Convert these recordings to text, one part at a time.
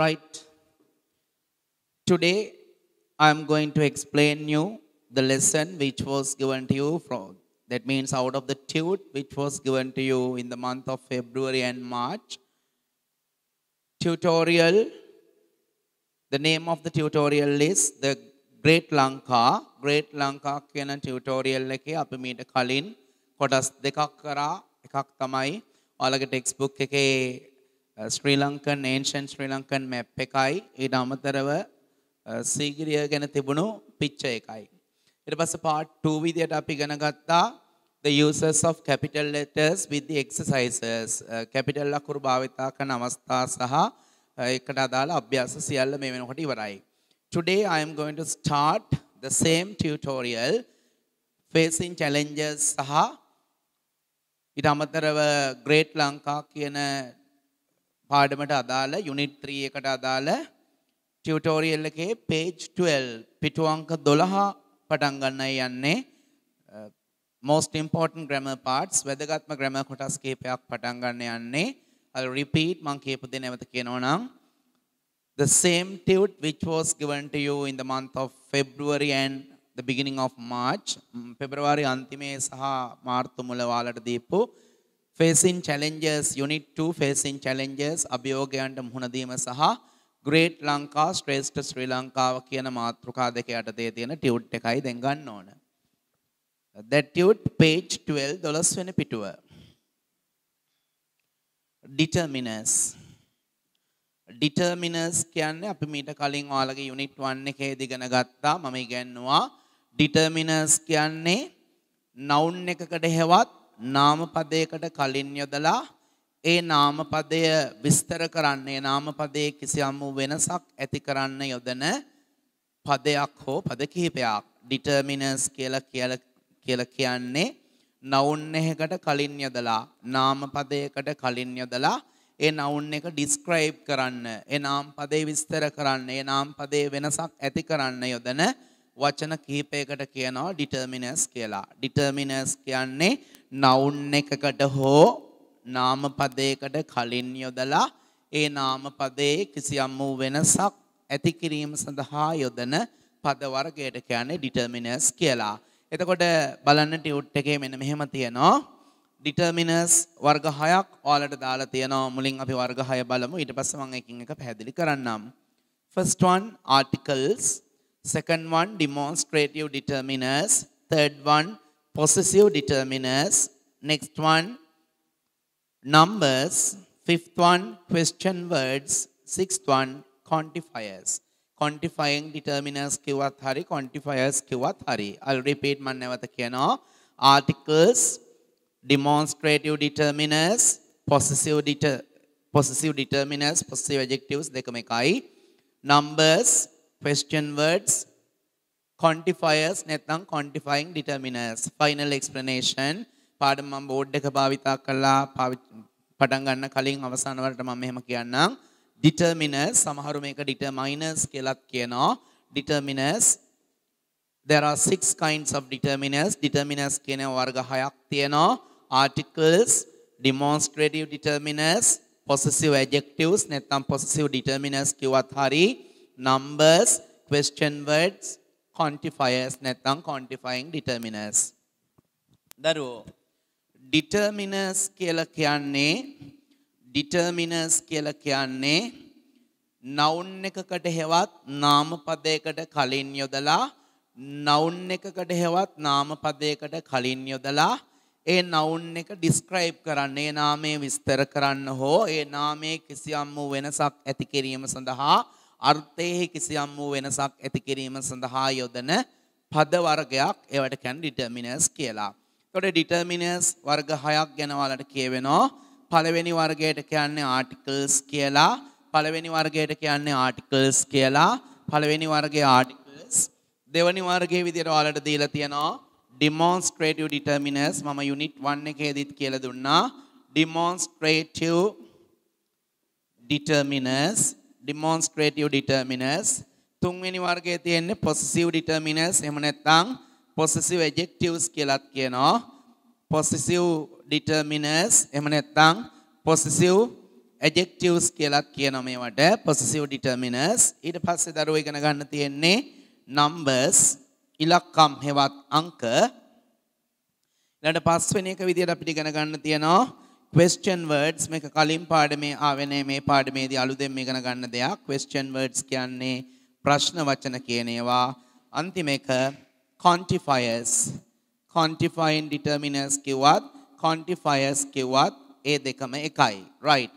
right today i am going to explain you the lesson which was given to you from that means out of the tute which was given to you in the month of february and march tutorial the name of the tutorial is the great lanka great lanka කියන tutorial එකේ අපි මීට කලින් කොටස් දෙකක් කරා එකක් තමයි ඔයාලගේ ටෙක්ස්ට් බුක් එකේ ශ්‍රී ලංකන් ඒන්ෂන් ශ්‍රී ලංකන් මැප් එකයි ඊට අමතරව uh, සීගිරිය ගැන තිබුණු පිච්ච එකයි. ඉට පස පාට් 2 විදියට අපි ගෙනගත්තා the uses of capital letters with the exercises uh, capital ලකුරු භාවිතා කරන අවස්ථා සහ එකට uh, අදාළ අභ්‍යාස සියල්ල මේ වෙනකොට ඉවරයි. Today I am going to start the same tutorial facing challenges සහ ඊට අමතරව great lanka කියන පාඩමට අදාළ යුනිට් 3 එකට අදාළ ටියුටෝරියල් එකේ page 12 පිටු අංක 12 පටන් ගන්නයි යන්නේ uh, most important grammar parts වැදගත්ම grammar කොටස් කීපයක් පටන් ගන්න යන්නේ I'll repeat මං කියපු දේ නැවත කියනවා නම් the same tilt which was given to you in the month of February and the beginning of March mm, February අන්තිමේ සහ මාර්තු මුල වලට දීපු facing challengers unit 2 facing challengers අභියෝගයන්ට මුහුණ දීම සහ ග්‍රේට් ලංකා ශ්‍රේෂ්ඨ ශ්‍රී ලංකාව කියන මාතෘකා දෙක යටතේ තියෙන ටියුට් එකයි දැන් ගන්න ඕන. That ටියුට් page 12 12 වෙනි පිටුව. determiners determiners කියන්නේ අපි මීට කලින් ඔයාලගේ යුනිට් 1 එකේ දිගන ගත්තා මම ඉගෙනුවා determiners කියන්නේ noun එකකට හෙවත් නාමපදයකට කලින් යොදලා ඒ නාමපදය විස්තර කරන්නේ නාමපදයේ කිසියම් වූ වෙනසක් ඇති කරන්න යොදන පදයක් හෝ පද කිහිපයක් ඩිටර්මිනස් කියලා කියලා කියන්නේ නවුන් එකකට කලින් යදලා නාමපදයකට කලින් යදලා ඒ නවුන් එක ඩිස්ක්‍රයිබ් කරන්න ඒ නාමපදේ විස්තර කරන්න ඒ නාමපදේ වෙනසක් ඇති කරන්න යොදන වචන කිහිපයකට කියනවා ඩිටර්මිනස් කියලා ඩිටර්මිනස් කියන්නේ නවුන් එකකට හෝ නාමපදයකට කලින් යොදලා ඒ නාමපදයේ කිසියම් වූ වෙනසක් ඇති කිරීම සඳහා යොදන පද වර්ගයට කියන්නේ ඩිටර්මිනර්ස් කියලා. එතකොට බලන්න ටියුට් එකේ මෙන්න මෙහෙම තියෙනවා. ඩිටර්මිනර්ස් වර්ග 6ක් ඔයාලට දාලා තියෙනවා. මුලින් අපි වර්ග 6 බලමු. ඊට පස්සේ මම එකින් එක පැහැදිලි කරන්නම්. First one articles, second one demonstrative determiners, third one possessive determiners. Next one, numbers. Fifth one, question words. Sixth one, quantifiers. Quantifying determiners. ඩිටර්මිනර්ස් thari. Quantifiers. කොන්ටිෆයර්ස් thari. හරි. I'll repeat මම නැවත Articles, demonstrative determiners, possessive deter possessive determiners, possessive adjectives දෙකම එකයි. Numbers, question words, කොන්ටිෆයර්ස් නැත්නම් කොන්ටිෆයින් ඩිටර්මිනර්ස් final explanation පාඩම මම board එක භාවිතා කළා පටන් ගන්න කලින් අවසාන වලට මම මෙහෙම කියන්නම් ඩිටර්මිනර්ස් සමහරු මේක ඩිටර්මයිනර්ස් කියලාත් කියනවා ඩිටර්මිනර්ස් there are six kinds of determiners determiners කියන වර්ග හයක් තියෙනවා articles demonstrative determiners possessive adjectives නැත්නම් possessive determiners කිව්වත් හරි numbers question words කොන්ටිෆයර්ස් නැත්තම් කොන්ටිෆයින් ඩිටර්මිනර්ස්. දරුවෝ ඩිටර්මිනර්ස් කියල කියන්නේ ඩිටර්මිනර්ස් කියල කියන්නේ නවුන් එකකට හෙවත් නාමපදයකට කලින් යොදලා නවුන් එකකට හෙවත් නාමපදයකට කලින් යොදලා ඒ නවුන් එක ඩිස්ක්‍රයිබ් කරන්නේ නාමේ විස්තර කරන්න හෝ ඒ නාමේ කිසියම් වූ වෙනසක් ඇති කිරීම සඳහා අර්ථයේ කිසියම් වූ වෙනසක් ඇති කිරීම සඳහා යොදන පද වර්ගයක් ඒවට කියන්නේ ඩිටර්මිනර්ස් කියලා. එතකොට ඩිටර්මිනර්ස් වර්ග හයක් ගැන ඔයාලට කියවෙනවා. පළවෙනි වර්ගයට කියන්නේ ආටිකල්ස් කියලා. පළවෙනි වර්ගයට කියන්නේ ආටිකල්ස් කියලා. පළවෙනි වර්ගයේ ආටිකල්ස්. දෙවෙනි වර්ගයේ විදිහට ඔයාලට දීලා තියෙනවා demonstrative determiners මම unit 1 එකේදීත් කියලා දුන්නා. demonstrative determiners demonstrative determiners තුන්වෙනි වර්ගයේ තියෙන්නේ possessive determiners එහෙම නැත්නම් possessive adjectives කියලාත් කියනවා possessive determiners එහෙම නැත්නම් possessive adjectives කියලාත් කියනවා මේවට possessive determiners ඊට පස්සේ දරුවෝ ඉගෙන ගන්න තියෙන්නේ numbers ඉලක්කම් හෙවත් අංක ඊළඟ පස්වෙනි එක විදියට අපිට ඉගෙන ගන්න තියෙනවා question words මේක කලින් පාඩමේ ආවෙනේ මේ පාඩමේදී අලුතෙන් ඉගෙන ගන්න දෙයක් question words කියන්නේ ප්‍රශ්න වචන කියන ඒවා අන්තිම එක quantifiers quantifying determiners කිව්වත් quantifiers කිව්වත් ඒ දෙකම එකයි right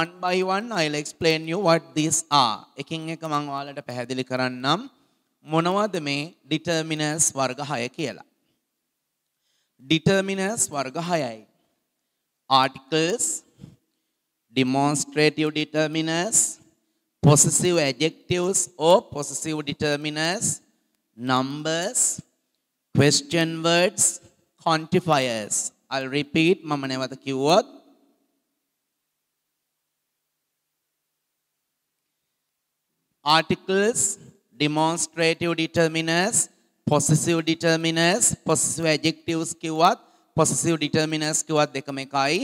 one by one i'll explain you what these are එකින් එක මම ඔයාලට පැහැදිලි කරන්නම් මොනවද මේ determiners වර්ග 6 කියලා determiners වර්ග 6යි articles, demonstrative determiners, possessive adjectives or possessive determiners, numbers, question words, quantifiers. I'll repeat මම නැවත කිව්වොත් articles, demonstrative determiners, possessive determiners, possessive adjectives කිව්වත් possessive determiners කිව්වත් දෙකම එකයි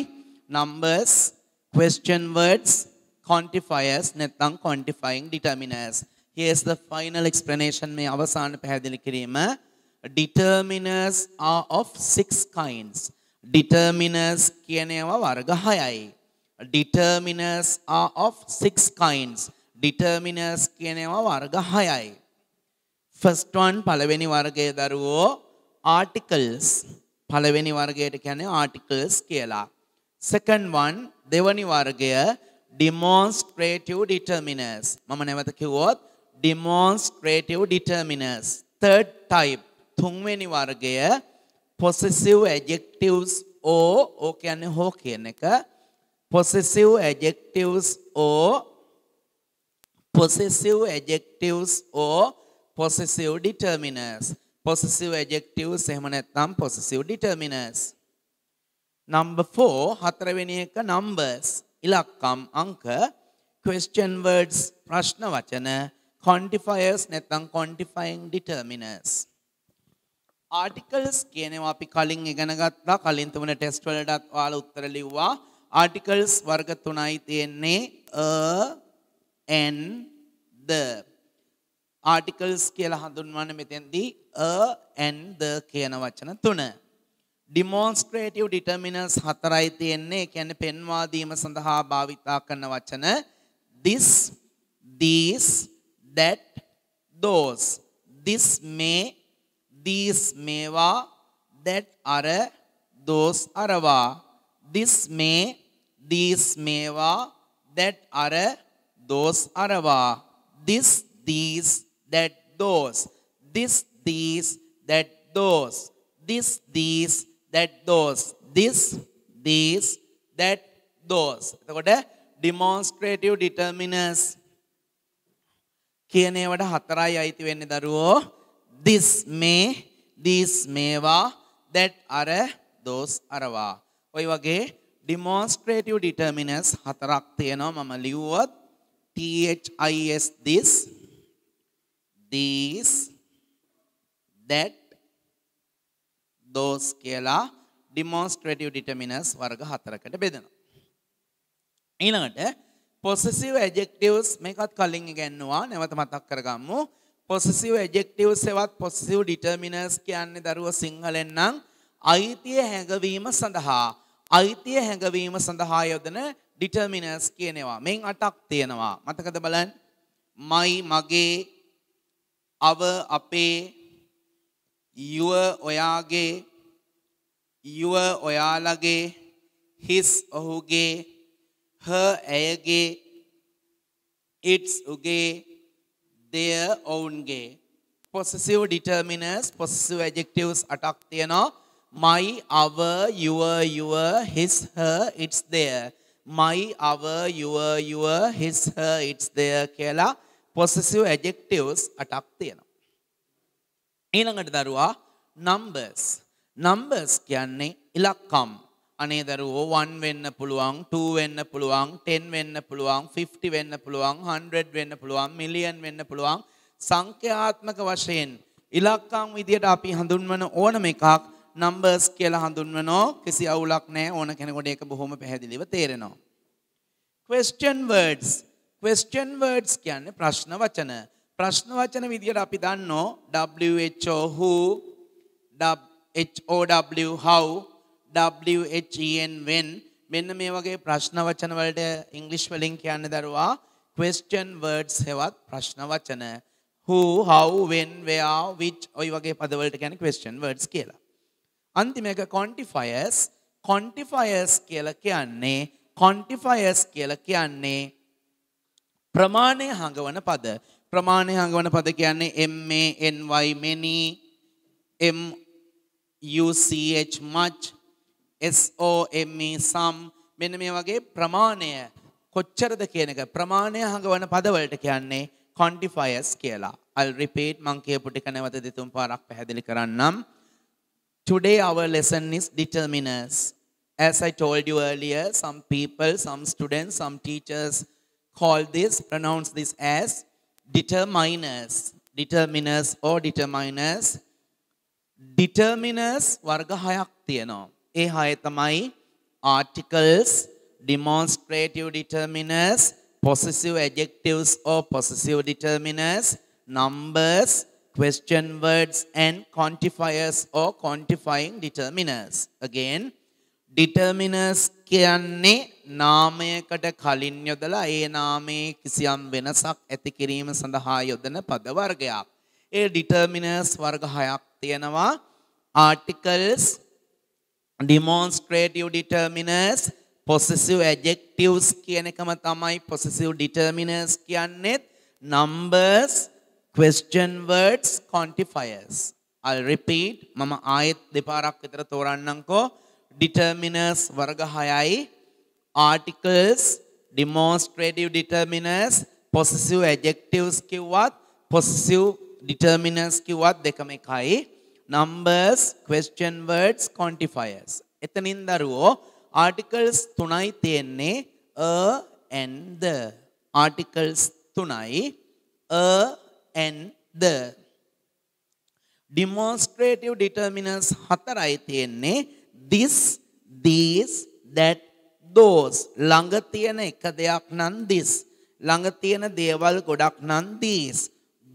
numbers question words quantifiers නැත්නම් quantifying determiners here's the final explanation මේ අවසාන පැහැදිලි කිරීම determiners are of six kinds determiners කියන ඒවා වර්ග 6යි determiners are of six kinds determiners කියන ඒවා වර්ග 6යි first one පළවෙනි වර්ගයේ දරුවෝ articles පළවෙනි වර්ගයට කියන්නේ articles කියලා. Second one දෙවනි වර්ගය demonstrative determiners. මම නැවත කිව්වොත් demonstrative determiners. Third type තුන්වෙනි වර්ගය possessive adjectives or ඕ කියන්නේ හෝ කියන එක possessive adjectives or possessive adjectives or possessive determiners. possessive adjectives එහෙම නැත්නම් possessive determiners. Number 4 හතරවෙනි එක numbers ඉලක්කම් අංක question words ප්‍රශ්න වචන quantifiers නැත්නම් quantifying determiners. ආටිකල්ස් කියනවා අපි කලින් ඉගෙන ගත්තා කලින් තුන ටෙස්ට් වලටත් ඔයාලා උත්තර ලිව්වා ආටිකල්ස් වර්ග තුනයි තියෙන්නේ a and the ආටිකල්ස් කියලා හඳුන්වන්න මෙතෙන්දී and the කියන වචන තුන. demonstrative determiners හතරයි තියෙන්නේ. ඒ කියන්නේ පෙන්වා දීම සඳහා භාවිතා කරන වචන this these that those this may these මේවා that අර those අරවා this may these මේවා that අර those අරවා this these that those, this, these, that those, this, these, that those, this, these, that those. එතකොට demonstrative determiners කියන ඒවට හතරයි අයිති වෙන්නේ දරුවෝ. this මේ, these මේවා, that අර, those අරවා. ඔය වගේ demonstrative determiners හතරක් තියෙනවා මම ලිව්වොත් THIS this these that those කියලා demonstrative determiners වර්ග හතරකට බෙදෙනවා. ඊළඟට possessive adjectives මේකත් කලින් ඉගෙනුවා නැවත මතක් කරගමු. possessive adjectives එවත් possessive determiners කියන්නේ දරුවෝ සිංහලෙන් නම් අයිතිය හැඟවීම සඳහා අයිතිය හැඟවීම සඳහා යොදන determiners කියනවා. මෙන් අටක් තියෙනවා. මතකද බලන්න. මයි මගේ අව අපේ යුව ඔයාගේ යුව ඔයාලගේ his, ඔහුගේ ඇයගේ it's උගේ their ඔවුන්ගේ possessive determiners possessive adjectives අටක් තියෙනවා my our your your his her it's there my our your your his her it's there කියලා පොසසිව් ඇජෙක්ටවස් අටක් තියෙනවා. ඊළඟට දරුවා නම්බර්ස් නම්බර්ස් කියන්නේ ඉලක්කම් අනේ දරුවෝ වන් වෙන්න පුළුවන් ටූ වෙන්න පුළුවන් ටෙන් වෙන්න පුළුවන් ෆිෆ්ටි වෙන්න පුළුවන් හන්ඩ වෙන්න පුළුවන් මිලියන් වෙන්න පුළුවන් සංඛ්‍යාත්මක වශයෙන් ඉලක්කම් විදියට අපි හඳුන්වන ඕනම එකක් නම්බර්ස් කියලා හඳුන්වනෝ කිසි අවුලක් නෑ ඕන කෙනකොට එක බොහොම පැහැදිලිව තේරෙනවා. question words ක්වෙස්චන් වර්ඩ්ස් කියන්නේ ප්‍රශ්න වචන. ප්‍රශ්න වචන විදිහට අපි දන්නෝ WHO who HOW how WHEN when මෙන්න මේ වගේ ප්‍රශ්න වචන වලට ඉංග්‍රීසි වලින් කියන්නේ දරුවා question words හෙවත් ප්‍රශ්න වචන who how when where which ඔය වගේ පද වලට කියන්නේ question words කියලා. අන්තිම එක quantifiers quantifiers කියලා කියන්නේ quantifiers කියලා කියන්නේ ප්‍රමාණය හඟවන පද ප්‍රමාණය හඟවන පද කියන්නේ MA, NY, many, M, U, C, H, much, S, O, M, E, some මෙන්න මේ වගේ ප්‍රමාණය කොච්චරද කියන එක ප්‍රමාණය හඟවන පදවලට කියන්නේ quantifiers කියලා. I'll repeat මං කියපු ටික නැවත දෙතුන් පාරක් පැහැදිලි කරන්නම්. Today our lesson is determiners. As I told you earlier, some people, some students, some teachers call this, pronounce this as determiners. Determiners or determiners. Determiners වර්ග හයක් තියෙනවා. ඒ හය articles, demonstrative determiners, possessive adjectives or possessive determiners, numbers, question words and quantifiers or quantifying determiners. Again, ඩිටර්මිනස් කියන්නේ නාමයකට කලින් යොදලා ඒ නාමයේ කිසියම් වෙනසක් ඇති කිරීම සඳහා යොදන පද වර්ගයක්. ඒ ඩිටර්මිනස් වර්ග හයක් තියෙනවා. articles, demonstrative determiners, possessive adjectives කියන එකම තමයි possessive determiners කියන්නේත් numbers, question words, quantifiers. I'll repeat. මම ආයෙත් දෙපාරක් විතර තෝරන්නම්කෝ. determiners වර්ග 6යි articles demonstrative determiners possessive adjectives කිව්වත් possessive determiners කිව්වත් දෙකම එකයි numbers question words quantifiers එතනින් දරුවෝ articles තුනයි තියෙන්නේ a and the articles තුනයි a and the demonstrative determiners හතරයි තියෙන්නේ this these that those ළඟ තියෙන එක දෙයක් නම් this ළඟ තියෙන දේවල් ගොඩක් නම් these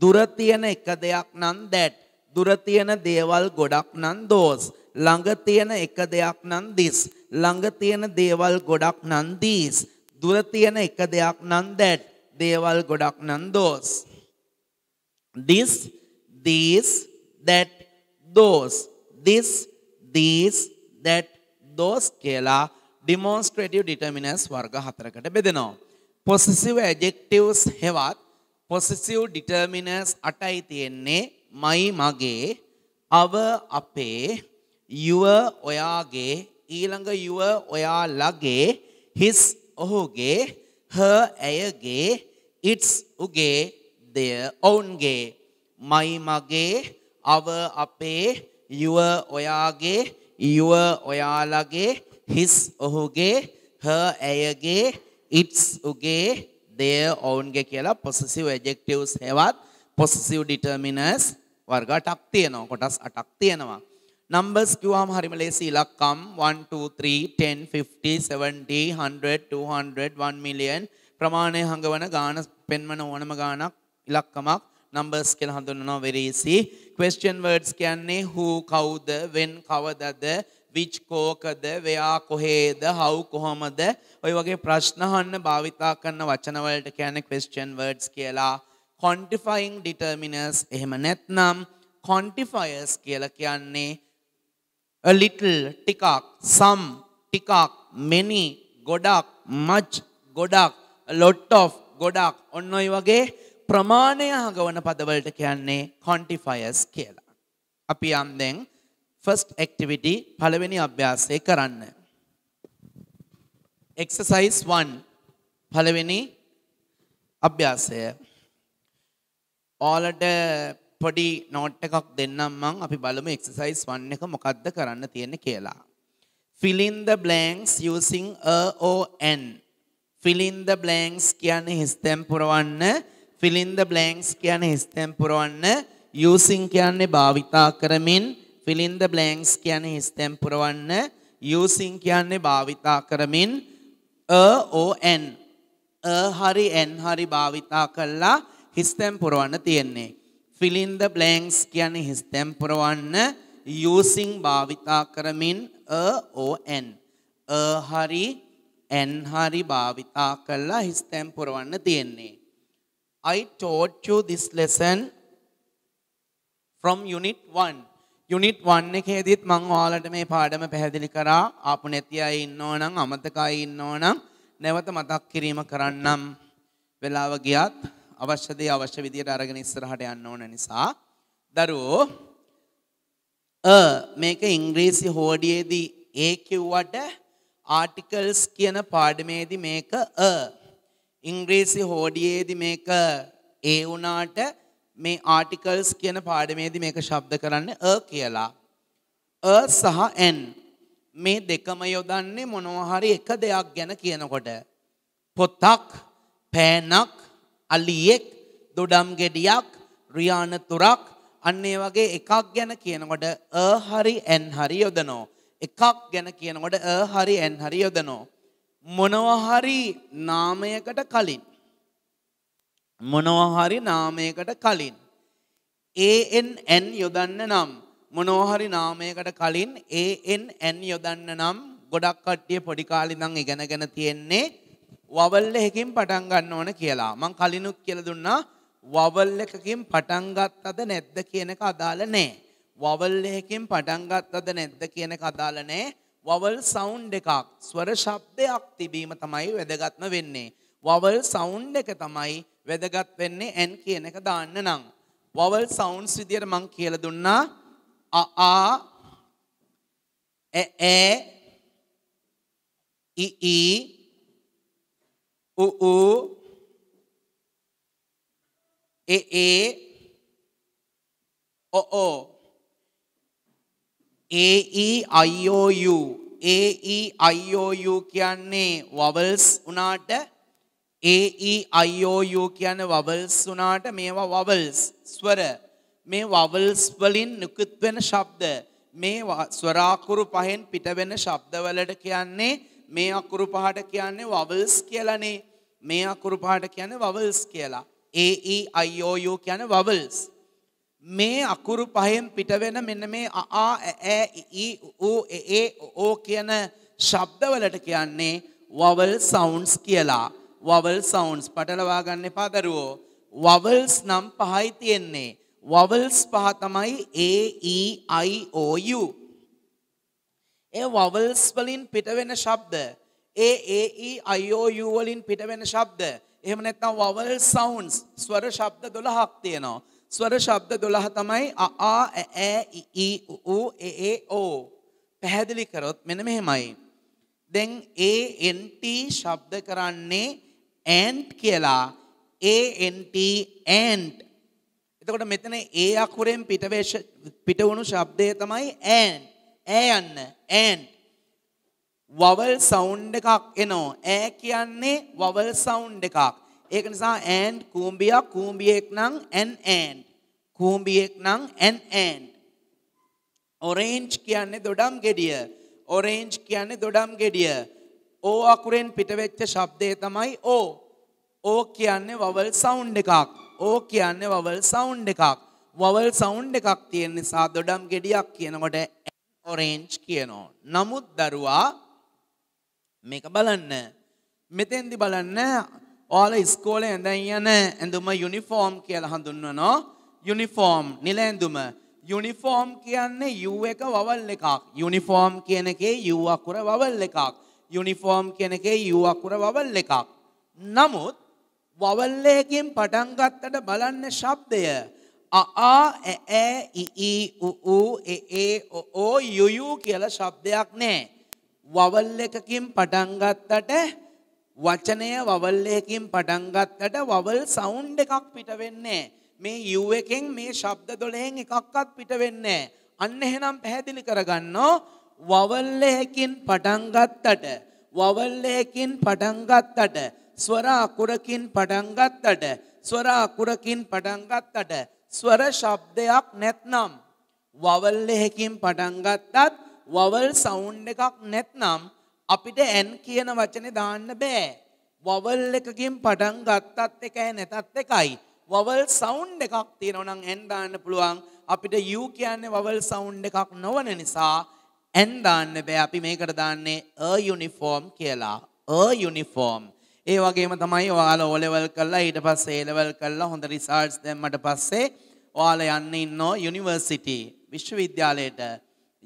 දුර තියෙන එක දෙයක් නම් that දුර තියෙන දේවල් ගොඩක් නම් those ළඟ තියෙන එක දෙයක් නම් this ළඟ තියෙන දේවල් ගොඩක් නම් these දුර තියෙන එක දෙයක් නම් that දේවල් ගොඩක් නම් those this these that those this these that, those කියලා ඩිමෝන්ස්ට්‍රේටිව් ඩිටර්මිනස් වර්ග හතරකට බෙදෙනවා. පොසිසිව් ඇජෙක්ටිව්ස් හෙවත් පොසිසිව් ඩිටර්මිනස් අටයි තියෙන්නේ මයි මගේ අව අපේ යුව ඔයාගේ ඊළඟ යුව ඔයාලගේ හිස් ඔහුගේ හ ඇයගේ ඉට්ස් උගේ දෙය ඔවුන්ගේ මයි මගේ අව අපේ යුව ඔයාගේ යුව ඔයාලගේ හිස් ඔහුගේ හ ඇයගේ ඉට්ස් උගේ දෙය ඔවුන්ගේ කියලා පොසසිව් එජෙක්ටවස් හෙවත් පොසසිව් ඩිටර්මිනස් වර්ග අටක් තියෙනවා කොටස් අටක් තියෙනවා. නම්බස් කිව්වාම හරිම ලේසි ඉලක්කම් 1 2 3 10 50 70 100 200 1 මිලියන් ප්‍රමාණය හඟවන ගාන පෙන්වන ඕනම ගානක් ඉලක්කමක් numbers කියලා හඳුන්වනවා very easy question words කියන්නේ who කවුද when කවදද which කෝකද where කොහේද how කොහමද ඔය වගේ ප්‍රශ්න අහන්න භාවිතා කරන වචන වලට කියන්නේ question words කියලා quantifying determiners එහෙම නැත්නම් quantifiers කියලා කියන්නේ a little ටිකක් some ටිකක් many ගොඩක් much ගොඩක් a lot of ගොඩක් ඔන්න ඔය වගේ ප්‍රමාණය හඟවන පදවලට කියන්නේ කොන්ටිෆයස් කියලා. අපි යම් දැන් ෆස්ට් ඇක්ටිවිටි පළවෙනි අභ්‍යාසය කරන්න. එක්සසයිස් 1 පළවෙනි අභ්‍යාසය. ඕලට පොඩි නෝට් එකක් දෙන්නම් මං අපි බලමු එක්සසයිස් 1 එක මොකද්ද කරන්න තියෙන්නේ කියලා. Fill in the blanks using a or an. Fill in the blanks කියන්නේ හිස් තැන් පුරවන්න. ෆිලින්ද බ්ලෑන්ක්ස් කියන හිස්තැම් පුරවන්න යසින් කියන්නේ භාවිතා කරමින් ෆිලින්ද බ්ලෑන්ක්ස් කියන හිස්තැම් පුරවන්න යසින් කියන්නේ භාවිතා කරමින් ඕන් හරි එන් හරි භාවිතා කරලා හිස්තැම් පුරවන්න තියෙන්නේ. ෆිලින්ද බ්ලෑන්ක්ස් කියන්නේ හිස්තැම් පුරවන්න යසින් භාවිතා කරමින් ඕන් හරි ඇන් හරි භාවිතා කරලා හිස්තැම් පුරවන්න තියෙන්නේ. I taught you this lesson from unit 1. Unit one එකේදීත් මං ඔයාලට මේ පාඩම පැහැදිලි කරා ආපු නැති අය ඉන්නවනම් අමතක අය ඉන්නවනම් නැවත මතක් කිරීම කරන්නම් වෙලාව ගියත් අවශ්‍ය දේ අවශ්‍ය විදියට අරගෙන ඉස්සරහට යන්න ඕන නිසා දරුවෝ අ මේක ඉංග්‍රීසි හෝඩියේදී ඒ කිව්වට ආටිකල්ස් කියන පාඩමේදී මේක අ ඉංග්‍රීසි හෝඩියේදි මේක ඒ වුණාට මේ ආටිකල්ස් කියන පාඩමේදි මේක ශබ්ද කරන්න අ කියලා. අ සහ එන් මේ දෙකම යොදන්නේ මොනවහරි එක දෙයක් ගැන කියනකොට. පොත්තක් පෑනක් අලියෙක් දොඩම් ගෙඩියක් රියාණ තුරක් අන්න ඒ වගේ එකක් ගැන කියනකොට අ හරි එන් හරි යොදනෝ. එකක් ගැන කියනකොට අ හරි එන් හරි යොදනෝ. මොනවහරි නාමයකට කලින්. මොනවහරි නාමයකට කලින්. ANN යොදන්න නම් මොනෝහරි නාමයකට කලින් ANN යොදන්න නම් ගොඩක් කට්ටිය පොඩි කාලේ ඉඳන් ඉගෙනගෙන තියෙන්නේ වවල් එකකින් පටන් ගන්න ඕන කියලා. මං කලිනුත් කියලා දුන්නා වවල් එකකින් පටන් ගත්තද නැද්ද කියන එක අදාළ නැහැ. වවල් එකකින් පටන් ගත්තද නැද්ද කියන එක අදාළ නැහැ. වවල් සවුන්් එකක් ස්වර ශබ්දයක් තිබීම තමයි වැදගත්ම වෙන්නේ. වවල් සවුන්් එක තමයි වැදගත් වෙන්නේ ඇන් කියන එක දාන්න නං. වවල් සවුන්ස් විදියට මං කියල දුන්නා අආ ඇ ඉ උ ඒ ඔ ඒ ඊ අයිෝයූ A E I O U කියන්නේ vowels උනාට A E I O U කියන්නේ vowels උනාට මේවා vowels ස්වර මේ vowels වලින් නිකුත් වෙන ශබ්ද මේ ස්වරාකුරු පහෙන් පිට වෙන ශබ්දවලට කියන්නේ මේ අකුරු පහට කියන්නේ vowels කියලානේ මේ අකුරු පහට කියන්නේ vowels කියලා A E I O U කියන්නේ vowels මේ අකුරු පහෙන් පිටවෙන මෙන්න මේ ආ ඒ ඕ කියන ශබ්දවලට කියන්නේ වවල් සවුන්ස් කියලා වවල් සවුන්ස් පටලවා ගන්න එපා දරුවෝ වවල්ස් නම් පහයි තියෙන්නේ වවල්ස් පහ තමයි ඒ ඊ අයි ඕ යු ඒ වවල්ස් වලින් පිටවෙන ශබ්ද ඒ ඒ ඊ අයි ඕ යු වලින් පිටවෙන ශබ්ද එහෙම නැත්නම් වවල් සවුන්ස් ස්වර ශබ්ද 12ක් තියෙනවා ස්වර ශබ්ද 12 තමයි අ ආ ඈ ඊ ඊ ඌ ඌ ඒ ඒ ඕ පැහැදිලි කරොත් මෙන්න මෙහෙමයි දැන් ඒ එන් ටී ශබ්ද කරන්නේ ඇන්ට් කියලා ඒ එන් ටී ඇන්ට් එතකොට මෙතන ඒ අකුරෙන් පිටවේශ පිට වුණු ශබ්දය තමයි ඈන් ඈ යන්න ඈන්ට් වවල් සවුන්ඩ් එකක් එනෝ ඈ කියන්නේ වවල් සවුන්ඩ් එකක් ඒක නිසා ඈන්ඩ් කූඹියක් කූඹියෙක් නම් ඇන් ඈන්ඩ් කූඹියෙක් නම් ඇන් ඈන්ඩ් ඔරේන්ජ් කියන්නේ දොඩම් ගෙඩිය ඔරේන්ජ් කියන්නේ දොඩම් ගෙඩිය ඕ අකුරෙන් පිටවෙච්ච ශබ්දය තමයි ඕ ඕ කියන්නේ වවල් සවුන්් එකක් ඕ කියන්නේ වවල් සවුන්් එකක් වවල් සවුන්් එකක් තියෙන නිසා දොඩම් ගෙඩියක් කියනකොට ඔරේන්ජ් කියනෝ නමුත් දරුවා මේක බලන්න මෙතෙන්දි බලන්න ඕල ඉස්කෝලේ ඇඳන් යන ඇඳුම යුනිෆෝම් කියලා හඳුන්වනවා. යුනිෆෝම් නිල ඇඳුම. යුනිෆෝම් කියන්නේ U එක වවල් එකක්. යුනිෆෝම් කියන එකේ U අකුර වවල් එකක්. යුනිෆෝම් කියන එකේ U අකුර වවල් එකක්. නමුත් වවල් එකකින් පටන් ගත්තට බලන්න ශබ්දය අආ ඇ ඉ උ එ ඒ ඕ යුයු කියලා ශබ්දයක් නෑ. වවල් එකකින් පටන් ගත්තට වචනය වවල්ලයකින් පටන්ගත්තට වවල් සෞන්් එකක් පිට වෙන්නේ. මේ යුව එකෙන් මේ ශබ්ද දොළහෙන් එකක්කත් පිට වෙන්නේ. අන්න එහෙනම් පැහැදිලි කරගන්නෝ වවල්ලයකින් පටන්ගත්තට වවල්ලයකින් පටන්ගත්තට ස්වර අකුරකින් පටන්ගත්තට ස්වර අකුරකින් පටන්ගත්තට ස්වර ශබ්දයක් නැත්නම් වවල්ලෙහෙකින් පටන්ගත්තත් වවල් සෞන්් එකක් නැත්නම් අපිට ඇන් කියන වචනේ දාන්න බෑ. වවල් එකකින් පටන් ගත්තත් එකයි නැතත් එකයි. වවල් සවුන්් එකක් තියෙනවනම් ඇන් දාන්න පුළුවන්. අපිට යූ කියන්නේ වවල් සවුන්් එකක් නොවන නිසා ඇන් දාන්න බෑ. අපි මේකට දාන්නේ අ යුනිෆෝම් කියලා. අ යුනිෆෝම්. ඒ වගේම තමයි ඔයාලා ඕලෙවල් කරලා ඊට පස්සේ ඒලෙවල් කරලා හොඳ රිසල්ට්ස් දැම්මට පස්සේ ඔයාලා යන්න ඉන්නෝ යුනිවර්සිටි විශ්වවිද්‍යාලයට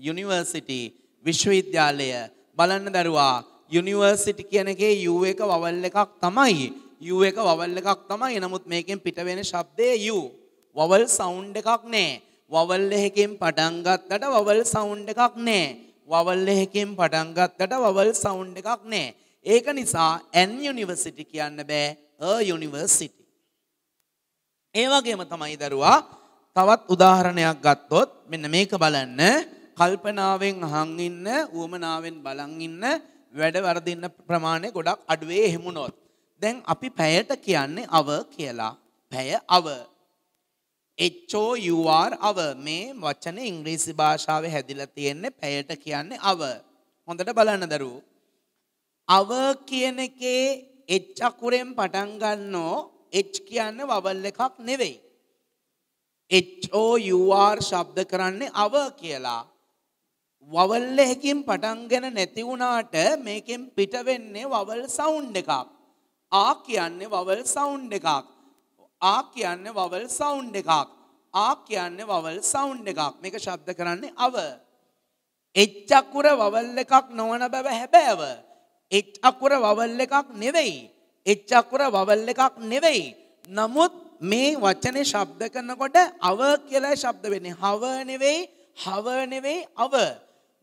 යුනිවර්සිටි විශ්වවිද්‍යාලය බලන්න දරුවා යුනිවර්සිටි කියන එකේ U එක වවල් එකක් තමයි. U එක වවල් එකක් තමයි. නමුත් මේකෙන් පිට වෙන ශබ්දය U. වවල් සවුන්ඩ් එකක් නෑ. වවල් එකකින් පටන් ගත්තට වවල් සවුන්ඩ් එකක් නෑ. වවල් එකකින් පටන් ගත්තට වවල් සවුන්ඩ් එකක් නෑ. ඒක නිසා N යුනිවර්සිටි කියන්න බෑ. A university. ඒ වගේම තමයි දරුවා තවත් උදාහරණයක් ගත්තොත් මෙන්න මේක බලන්න කල්පනාවෙන් අහන් ඉන්න, උවමනාවෙන් බලන් ඉන්න, වැඩ වර්ධින්න ප්‍රමාණය ගොඩක් අඩුවේ හිමුනොත්. දැන් අපි පැයට කියන්නේ අව කියලා. පැය අව. HOUR අව මේ වචනේ ඉංග්‍රීසි භාෂාවේ හැදිලා තියෙන්නේ පැයට කියන්නේ අව. හොඳට බලන්න දරුවෝ. අව කියන එකේ එච් අකුරෙන් පටන් ගන්නෝ එච් කියන්න වවල් එකක් නෙවෙයි. HOUR ශබ්ද කරන්නේ අව කියලා. වවල්ල හැකින් පටන්ගෙන නැති වුණාට මේකෙන් පිට වෙන්නේ වවල් සවුන්ඩ් එකක්. ආ කියන්නේ වවල් සවුන්ඩ් එකක්. ආ කියන්නේ වවල් සවුන්ඩ් එකක්. ආ කියන්නේ වවල් සවුන්ඩ් එකක්. මේක ශබ්ද කරන්නේ අව. එච් අකුර වවල් එකක් නොවන බව හැබෑව. එච් අකුර වවල් එකක් නෙවෙයි. එච් අකුර වවල් එකක් නෙවෙයි. නමුත් මේ වචනේ ශබ්ද කරනකොට අව කියලා ශබ්ද වෙන්නේ. හව නෙවෙයි, හව නෙවෙයි, අව.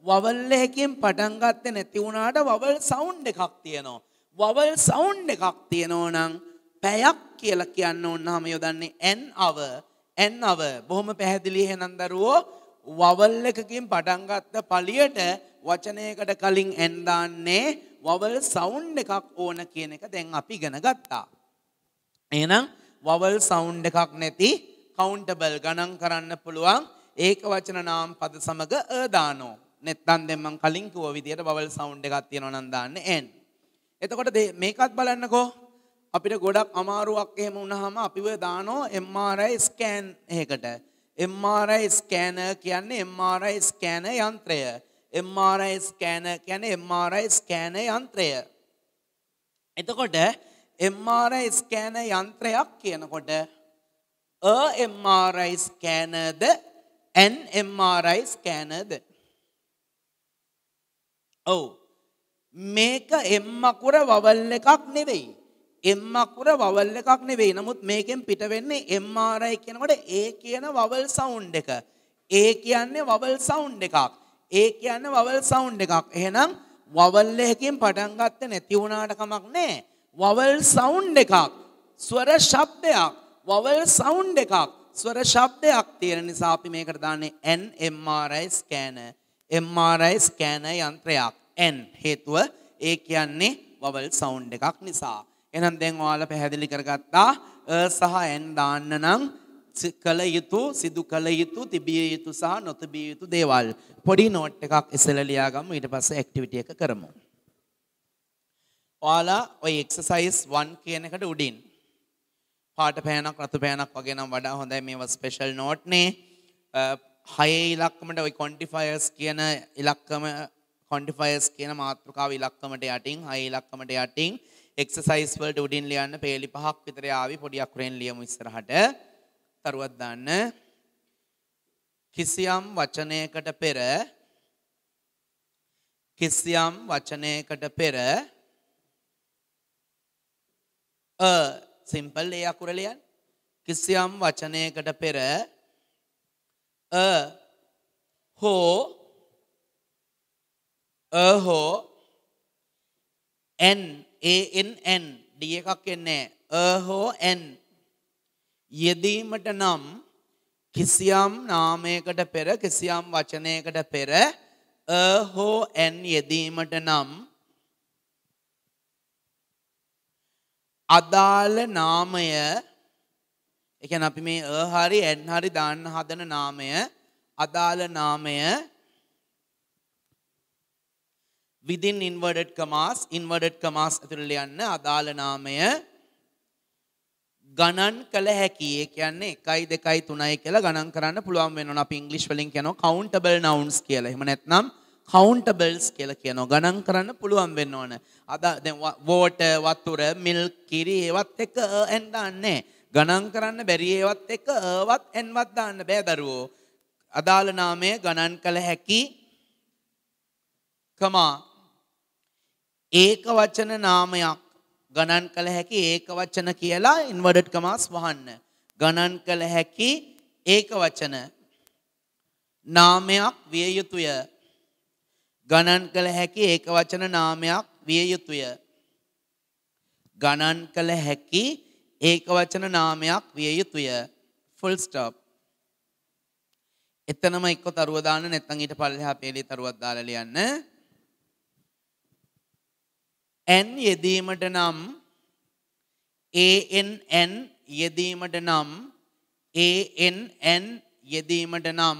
වවල් එකකින් පටන් ගත්තේ නැති වුණාට වවල් සවුන්ඩ් එකක් තියෙනවා. වවල් සවුන්ඩ් එකක් තියෙනවා නම් පැයක් කියලා කියන්න ඕන නම් යොදන්නේ n hour n hour බොහොම පැහැදිලි එහෙනම් දරුවෝ වවල් එකකින් පටන් ගත්ත පළියට වචනයකට කලින් n දාන්නේ වවල් සවුන්ඩ් එකක් ඕන කියන එක දැන් අපි ඉගෙන ගත්තා. එහෙනම් වවල් සවුන්ඩ් එකක් නැති කවුන්ටබල් ගණන් කරන්න පුළුවන් ඒක වචන නාම පද සමග අ දානෝ නැත්තන් දෙමන් කලින් කිව්ව විදියට බවල් සවුන්ඩ් එකක් තියෙනවා නම් දාන්න n. එතකොට මේකත් බලන්නකෝ අපිට ගොඩක් අමාරුවක් එහෙම වුණාම අපිව දානෝ MRI ස්කෑන් එකකට. MRI ස්කෑනර් කියන්නේ MRI ස්කෑනර් යන්ත්‍රය. MRI ස්කෑනර් කියන්නේ MRI ස්කෑනර් යන්ත්‍රය. එතකොට MRI ස්කෑනර් යන්ත්‍රයක් කියනකොට a MRI ස්කෑනර්ද an MRI ස්කෑනර්ද ඔව මේක එම්මකුර වවල් එකක් නෙවෙයි. එම්මකුර වවල් එකක් නෙවෙයි. නමුත් මේකෙන් පිටවෙන්නේ MRI කියනකොට ඒ කියන වවල් සවුන්් එක. ඒ කියන්නේ වවල් සවුන්් එකක්. ඒ කියන්න වවල් සවුන්් එකක්. එහෙනම් වවල් එකකින් පටන් ගත්තේ නැති වුණාට කමක් නැහැ. වවල් සවුන්් එකක්. ස්වර ශබ්දයක්. වවල් සවුන්් එකක්. ස්වර ශබ්දයක් තියෙන නිසා අපි මේකට දාන්නේ NMRI ස්කෑනර්. MRI ස්කෑනර් යන්ත්‍රයක්. N හේතුව ඒ කියන්නේ වවල් සවුන්ඩ් එකක් නිසා. එහෙනම් දැන් ඔයාලා පැහැදිලි කරගත්තා අ සහ N දාන්න නම් කළ යුතු සිදු කළ යුතු තිබිය යුතු සහ නොතිබිය යුතු දේවල්. පොඩි නෝට් එකක් ඉස්සෙල්ලා ලියාගමු ඊට පස්සේ ඇක්ටිවිටි එක කරමු. ඔයාලා ওই එක්සර්සයිස් 1 කියන එකට උඩින් පාට පෑනක් රතු පෑනක් වගේ නම් වඩා හොඳයි මේවා ස්පෙෂල් නෝට්නේ හයේ ඉලක්කමට ඔයි කොන්ටිෆයර්ස් කියන ඉලක්කම කොන්ටිෆයර්ස් කියන මාතෘකාව ඉලක්කමට යටින් හය ඉලක්කමට යටින් එක්සයිස් වලට උඩින් ලියන්න පේලි පහක් විතර ආවි පොඩි අකුරෙන් ලියමු ඉස්සරහට තරුවක් දාන්න කිසියම් වචනයකට පෙර කිසියම් වචනයකට පෙර සිම්පල් ඒ අකුර ලියන්න කිසියම් වචනයකට පෙර හෝ අහෝ n ANN D එකක් එන්නේ අහෝ n යෙදීමට නම් කිසියම් නාමයකට පෙර කිසියම් වචනයකට පෙර අහෝ n යෙදීමට නම් අදාළ නාමය එකැන අපි මේ හරි ඇන් හරි දාන්න හදන නාමය අදාළ නාමය විදින් ඉන්වඩඩ් කමාස් ඉන්වඩඩ් කමාස් ඇතුළ යන්න අදාළ නාමය ගණන් කළ හැකිය කියන්නේ එකයි දෙකයි තුනයි කියලා ගණන් කරන්න පුළුවන් වෙනවා අපි ඉංග්ලිෂ් වලින් කියනවා countable nouns කියලා. එහෙම නැත්නම් countabilities කියලා කියනවා ගණන් කරන්න පුළුවන් වෙන්න ඕන. අද දැන් water වතුර milk කිරි ඒවත් එක එන් දාන්නේ නැහැ. ගණන් කරන්න බැරි ඒවත් එක ඒවත් එන්වත් දාන්න බෑ දරුවෝ. අදාළ නාමය ගණන් කළ හැකි කමා ඒක වචන නාමයක් ගණන් කළ හැකි ඒක වචන කියලා ඉන්වර්ඩඩ් කමාස් වහන්න. ගණන් කළ හැකි ඒක වචන නාමයක් විය යුතුය. ගණන් කළ හැකි ඒක වචන නාමයක් විය යුතුය. ගණන් කළ හැකි ඒක වචන නාමයක් විය යුතුය. full stop. එතනම එක්ක තරුව දාන්න නැත්නම් ඊට පල්ලෙහා පේලේ තරුවක් දාලා ලියන්න. n යෙදීමට නම් ANN යෙදීමට නම් ANN යෙදීමට නම්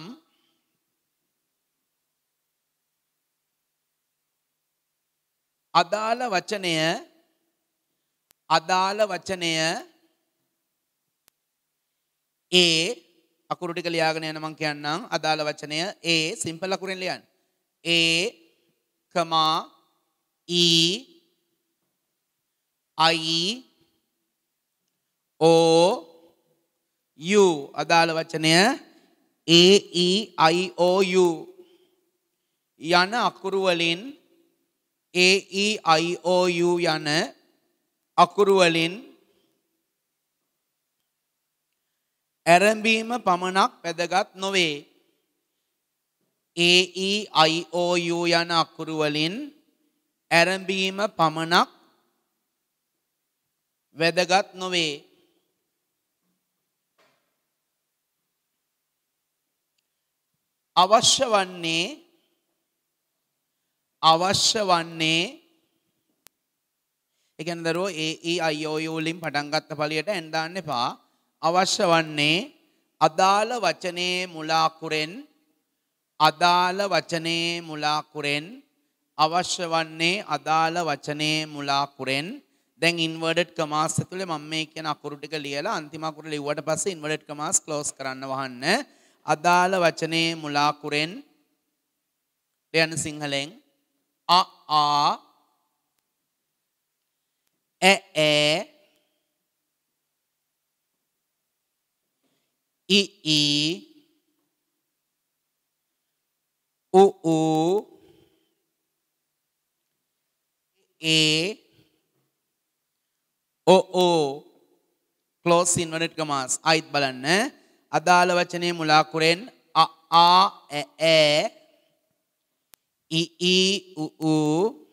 අදාළ වචනය අදාළ වචනය ඒ අකුරු ටික ලියාගෙන යන මං කියන්නම් අදාළ වචනය ඒ සිම්පල් අකුරෙන් ලියන්න. ඒ කමා ඊ අයි ඕ යු අදාළ වචනය ඒ ඊ අයි ඕ යු යන අකුරු වලින් ඒ ඊ අයි ඕ යු යන අකුරු වලින් ඇරඹීම පමණක් වැදගත් නොවේ. A E I O U යන අකුරු වලින් ඇරඹීම පමණක් වැදගත් නොවේ. අවශ්‍ය වන්නේ අවශ්‍ය වන්නේ එකන්දරෝ ඒ ඒ අයෝයෝලින් e, පටන්ගත්ත පලියට ඇන්දාන්න එපා අවශ්‍ය වන්නේ අදාළ වචනයේ මුලාකුරෙන් අදාළ වචනයේ මුලාකුරෙන් අවශ්‍ය වන්නේ අදාළ වචනයේ මුලාකුරෙන් දැන් ඉන්වර්ඩඩ් කමාස් ඇතුලේ මම මේ කියන අකුරු ටික ලියලා අන්තිම අකුර ලිව්වට පස්සේ ඉන්වර්ඩඩ් කමාස් ක්ලෝස් කරන්න වහන්න අදාළ වචනයේ මුලාකුරෙන් ලියන්න සිංහලෙන් අ ආ ඈ ඈ ඊ ඊ ඌ ඌ ඒ ඕ ඕ ක්ලෝස් ඉන්වර්ටඩ් කමාස් ආයිත් බලන්න අදාළ වචනේ මුලා කුරෙන් අ ආ ඈ ඊ ඊ ඌ ඌ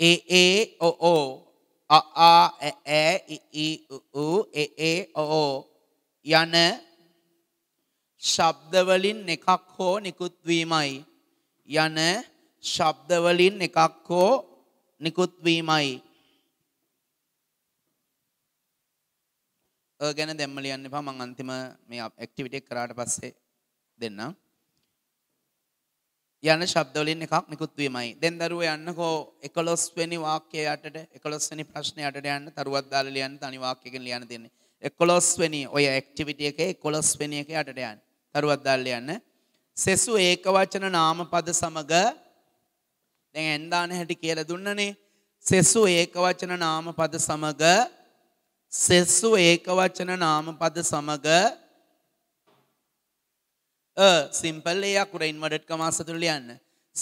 e e o o a a ä e, ä e, i i u u e e o o යන ශබ්දවලින් එකක් හෝ නිකුත් වීමයි යන ශබ්දවලින් එකක් හෝ නිකුත් වීමයි ගැන දැම්ම ලියන්න එපා මං අන්තිම මේ ඇක්ටිවිටි කරාට පස්සේ දෙන්නම් යන ශබ්දවලින් එකක් නිකුත් වීමයි. දැන් දරුවෝ යන්නකෝ 11 වෙනි වාක්‍යය යටට 11 වෙනි ප්‍රශ්නේ යටට යන්න තරුවක් දාලා ලියන්න තනි වාක්‍යකින් ලියන්න දෙන්නේ. 11 වෙනි ඔය ඇක්ටිවිටි එකේ 11 වෙනි එක යටට යන්න. තරුවක් දාලා යන්න. සෙසු ඒකවචන නාමපද සමග දැන් එන්දාන හැටි කියලා දුන්නනේ. සෙසු ඒකවචන නාමපද සමග සෙසු ඒකවචන නාමපද සමග සිම්පල් එයක් උර ඉන්වඩට් කමාස තුළ යන්න.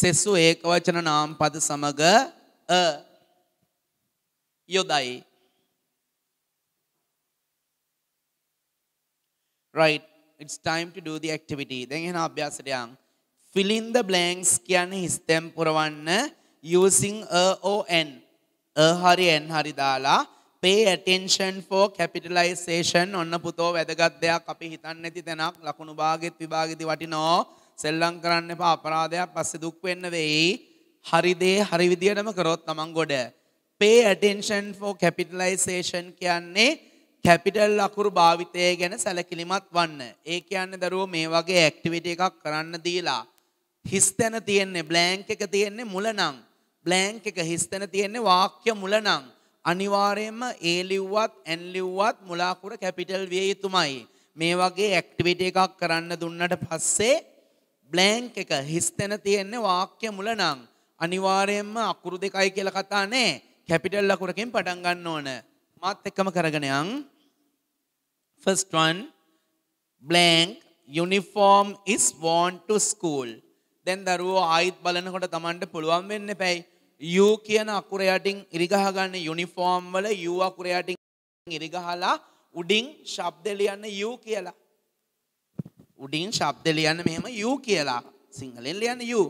සෙස්සු ඒක වචන නාම් පද සමග යොදයි. Right, it's time to do the activity. දැන් එහෙනම් අභ්‍යාසයට යන්. Fill in the blanks කියන්නේ හිස්තැන් පුරවන්න using a or n. a හරි n හරි දාලා අපේ ඇටෙන්ෂන් ෆෝ කැපිටලයිසේෂන් ඔන්න පුතෝ වැදගත් දෙයක් අපි හිතන්න ඇති තැනක් ලකුණු භාගෙත් විභාගෙති වටිනෝ සෙල්ලම් කරන්න එපා අපරාධයක් පස්සේ දුක් වෙන්න වෙයි හරිදේ හරි විදියටම කරොත් තමන් ගොඩ පේ ඇටෙන්ෂන් ෆෝ කැපිටලයිසේෂන් කියන්නේ කැපිටල් අකුරු භාවිතය ගැන සැලකිලිමත් වන්න ඒ කියන්න දරුව මේ වගේ ඇක්ටිවිට එකක් කරන්න දීලා හිස්තැන තියෙන්නේ බ්ලෑංක එක තියෙන්නේ මුලනං බ්ලෑංක එක හිස්තැන තියෙන්නේ වාක්‍ය මුලනං අනිවාර්යයෙන්ම A ලිව්වත් N ලිව්වත් මුලාකුර කැපිටල් විය යුතුමයි. මේ වගේ ඇක්ටිවිටි එකක් කරන්න දුන්නට පස්සේ බ්ලැන්ක් එක හිස් තැන තියෙන්නේ වාක්‍ය මුල නම් අනිවාර්යයෙන්ම අකුරු දෙකයි කියලා කතා නැහැ. කැපිටල් ලකුරකින් පටන් ගන්න ඕන. මාත් එක්කම කරගෙන යන්. First one blank uniform is worn to school. දැන් දරුවෝ ආයිත් බලනකොට Tamanට පුළුවන් වෙන්න එපැයි. යූ කියන අකුරයටින් ඉරිගහගන්න යුනිෆෝර්ම් වල යූ අකුරයටින් ඉරිගහලා උඩින් ශබ්ද ලියන්න යූ කියලා. උඩින් ශබ්ද ලියන්න මෙහෙම යූ කියලා. සිංහලෙන් ලියන්න යූ.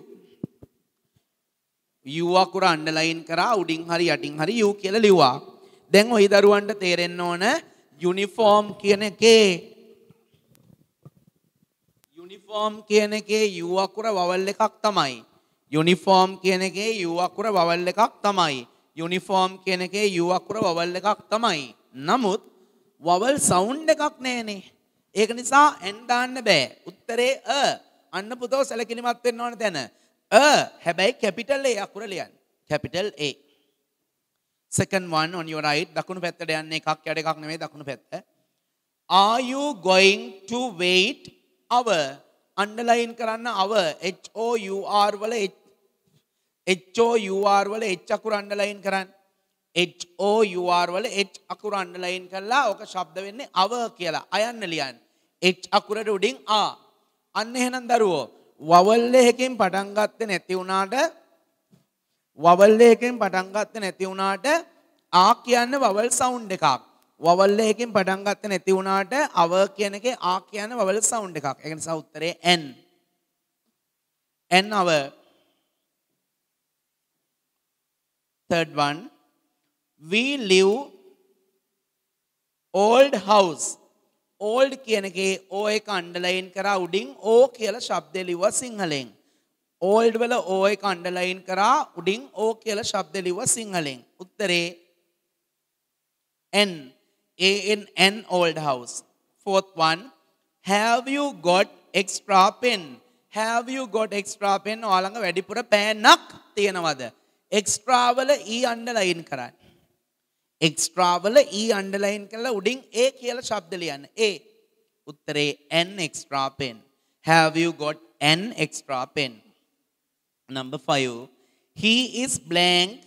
යූ අකුර අන්ඩර්ලයින් කරා උඩින් හරි යටින් හරි යූ කියලා ලිව්වා. දැන් ওই දරුවන්ට තේරෙන්න ඕන යුනිෆෝම් කියන එකේ යුනිෆෝම් කියන එකේ යූ අකුර වවල් එකක් තමයි. යුනිෆෝර්ම් කියන එකේ U අකුර වවල් එකක් තමයි. යුනිෆෝර්ම් කියන එකේ U අකුර වවල් එකක් තමයි. නමුත් වවල් සවුන්ඩ් එකක් නෑනේ. ඒක නිසා n දාන්න බෑ. උත්තරේ අ. අන්න පුතෝ සැලකිලිමත් වෙන්න ඕන තැන. අ හැබැයි කැපිටල් A අකුර ලියන්න. Capital A. Second one on your right දකුණු පැත්තට යන්නේ එකක් යට එකක් නෙමෙයි දකුණු පැත්ත. Are you going to wait hour? අන්ඩලයින් කරන්න අව HOUR වල H HOUR වල H අකුර අන්ඩලයින් කරන්න. HOUR වල H අකුර අන්ඩලයින් කරලා ඕක ශබ්ද වෙන්නේ අව කියලා අයන්න ලියන්. H අකුරට උඩින් ආ. අන්න එහෙනම් දරුවෝ වවල් එකකින් පටන් ගත්තේ නැති වුණාට වවල් එකකින් පටන් ගත්තේ නැති වුණාට ආ කියන්නේ වවල් සවුන්ඩ් එකක්. වවල් එකකින් පටන් ගත්තේ නැති වුණාට අව කියන එකේ ආ කියන්නේ වවල් සවුන්ඩ් එකක්. ඒ කියන්නේ සවුත්තරේ N. N අව Third one, we live old house. Old කියනගේ ඕ එක අන්ඩලයින් කරා උඩින් ඕ කියල ශබ්දෙ ලිව සිංහලෙන්. ඕල්ඩ් වල ඕ එක අන්ඩලයින් කරා උඩින් ඕ කියල ශබ්ද ලිව සිංහලෙන්. උත්තරේ ANN old house. Fourth one, have you got extra pen? Have you got extra pen? ඔයාළඟ වැඩිපුර පෑනක් තියෙනවද? එක්ස්ට්‍රාවල ඊ අන්ඩලයින් කරන්න. එක්ස්ට්‍රාවල ඊ අන්ඩලයින් කරලා උඩින් ඒ කියල ශබ්දලියන්න ඒ උත්තරේ an extra pen have got an extra pen number 5 he is blank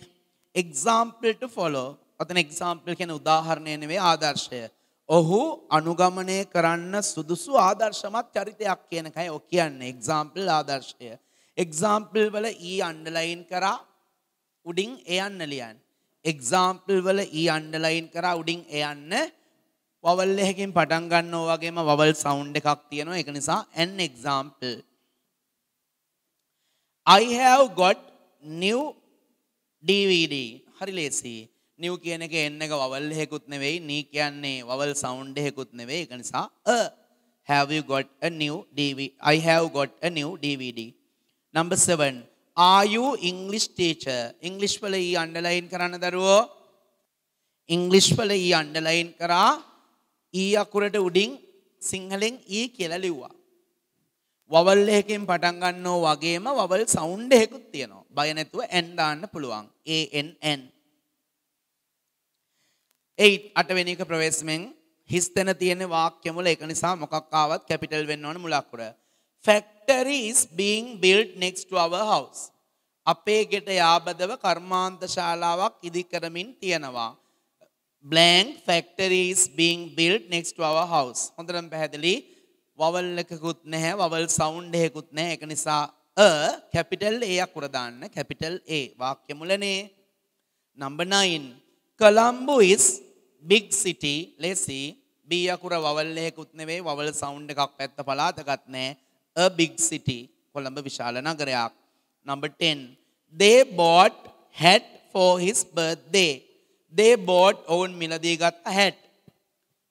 example to follow ඔතන example කියන උදාහරණය නෙවෙයි ආදර්ශය ඔහු අනුගමනය කරන්න සුදුසු ආදර්ශමත් චරිතයක් කියන කයි ඔ කියන්නේ example ආදර්ශය example වල e underline කරා උඩින් එයන්න ලියන්. එක්සාම්පල් වල ඊ අන්ඩලයින් කර උඩින් එයන්න වවල් එහෙකින් පටන් ගන්න වගේම වවල් සෞන්් එකක් තියෙනවා එක නිසා an example. I have got new DVD හරි ලේසි නිව් කියන එක එන්න එක වවල් එහෙකුත් නෙවෙයි නී කියන්නේ වවල් සෞන්් එහෙකුත් නෙවෙයි එක නිසා have you got a new DVD I have got a new DVD number 7 ආයු ඉංගලිස් ටීච ඉංගලිස් වල ඊ අන්ඩලයින් කරන්න දරුවෝ ඉංගලිස් වල ඊ අන්ඩලයින් කරා ඊ අකුරට උඩින් සිංහලෙන් ඊ කියල ලිව්වා. වවල් එහෙකින් පටන්ගන්නෝ වගේම වවල් සෞන්ඩ් එහෙකුත් තියෙනවා බයනැතුව ඇන්ඩාන්න පුළුවන් ANN. ඒ අටවෙනික ප්‍රවේශමෙන් හිස්තැන තියෙන වාක්‍යමුල එක නිසා මොකක්කාවත් කැපිටල් වෙන්න ඕන මුලක්කුර. Fac factory is being built next to our house. අපේ ගෙට යාබදව කර්මාන්ත ශාලාවක් ඉදිකරමින් තියෙනවා. blank factory is being built next to our house. හොඳටම පැහැදිලි වවල් එකකුත් නැහැ, වවල් සවුන්ඩ් එකකුත් නැහැ. ඒක නිසා a capital A අකුර දාන්න capital A වාක්‍ය මුලනේ. Number 9 Colombo is big city. let's see B අකුර වවල් එකකුත් නෙවෙයි, වවල් සවුන්ඩ් එකක් පැත්ත පළාතකට නැහැ. a big city, කොළඹ විශාල නගරයක්. Number 10. They bought hat for his birthday. They bought ඔවුන් මිලදී ගත්ත hat.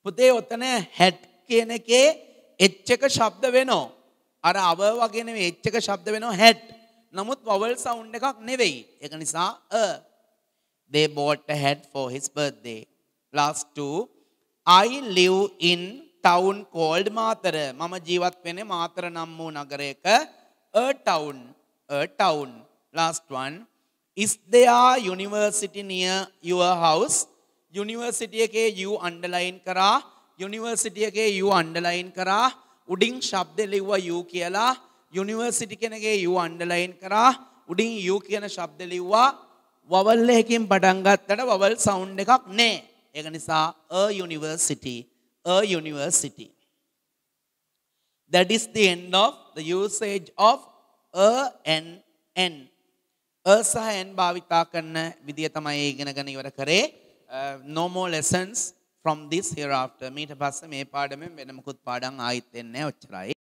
පුතේ ඔතන hat කියන එකේ එච් එක ශබ්ද වෙනවා. අර අව වගේ නෙවෙයි එච් එක ශබ්ද වෙනවා hat. නමුත් vowel sound එකක් නෙවෙයි. ඒක නිසා a. They bought a hat for his birthday. Last two. I live in town called Matara මම ජීවත් වෙන්නේ මාතර නම් වූ නගරයක a town a town last one is there university near your house university එකේ you underline කරා university එකේ you underline කරා උඩින් ශබ්ද ලිව්වා you කියලා university කෙනගේ you underline කරා උඩින් you කියන ශබ්ද ලිව්වා වවල් එකකින් පටන් ගත්තට වවල් සවුන්ඩ් එකක් නෑ ඒක නිසා a university a university. That is the end of the usage of a and n. a සහ n භාවිතා කරන විදිය තමයි ඉගෙනගෙන ඉවර කරේ. no more lessons from this hereafter. මීට පස්සේ මේ පාඩමෙන් වෙන මුකුත් පාඩම් ආයෙත් එන්නේ නැහැ ඔච්චරයි.